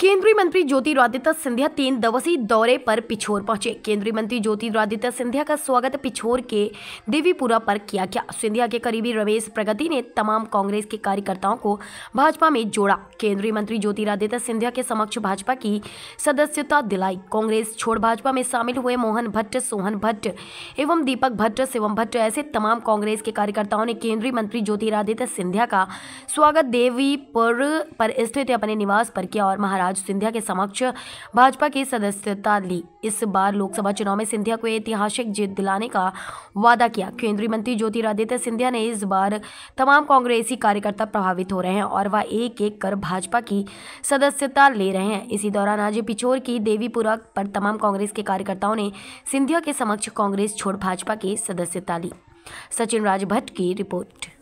केंद्रीय मंत्री ज्योतिरादित्य सिंधिया तीन दिवसीय दौरे पर पिछोर पहुंचे केंद्रीय मंत्री ज्योतिरादित्य सिंधिया का स्वागत पिछोर के देवीपुरा पर किया गया सिंधिया के करीबी रमेश प्रगति ने तमाम कांग्रेस के कार्यकर्ताओं को भाजपा में जोड़ा केंद्रीय मंत्री ज्योतिरादित्य सिंधिया के समक्ष भाजपा की सदस्यता दिलाई कांग्रेस छोड़ भाजपा में शामिल हुए मोहन भट्ट सोहन भट्ट एवं दीपक भट्ट शिवम भट्ट ऐसे तमाम कांग्रेस के कार्यकर्ताओं ने केंद्रीय मंत्री ज्योतिरादित्य सिंधिया का स्वागत देवीपुर पर स्थित अपने निवास पर किया और महाराज राज सिंधिया के समक्ष भाजपा की सदस्यता ली इस बार लोकसभा चुनाव में सिंधिया को ऐतिहासिक जीत दिलाने का वादा किया केंद्रीय मंत्री ज्योतिरादित्य सिंधिया ने इस बार तमाम कांग्रेसी कार्यकर्ता प्रभावित हो रहे हैं और वह एक एक कर भाजपा की सदस्यता ले रहे हैं इसी दौरान आज पिछोर की देवीपुरा पर तमाम कांग्रेस के कार्यकर्ताओं ने सिंधिया के समक्ष कांग्रेस छोड़ भाजपा की सदस्यता ली सचिन राजभट्ट की रिपोर्ट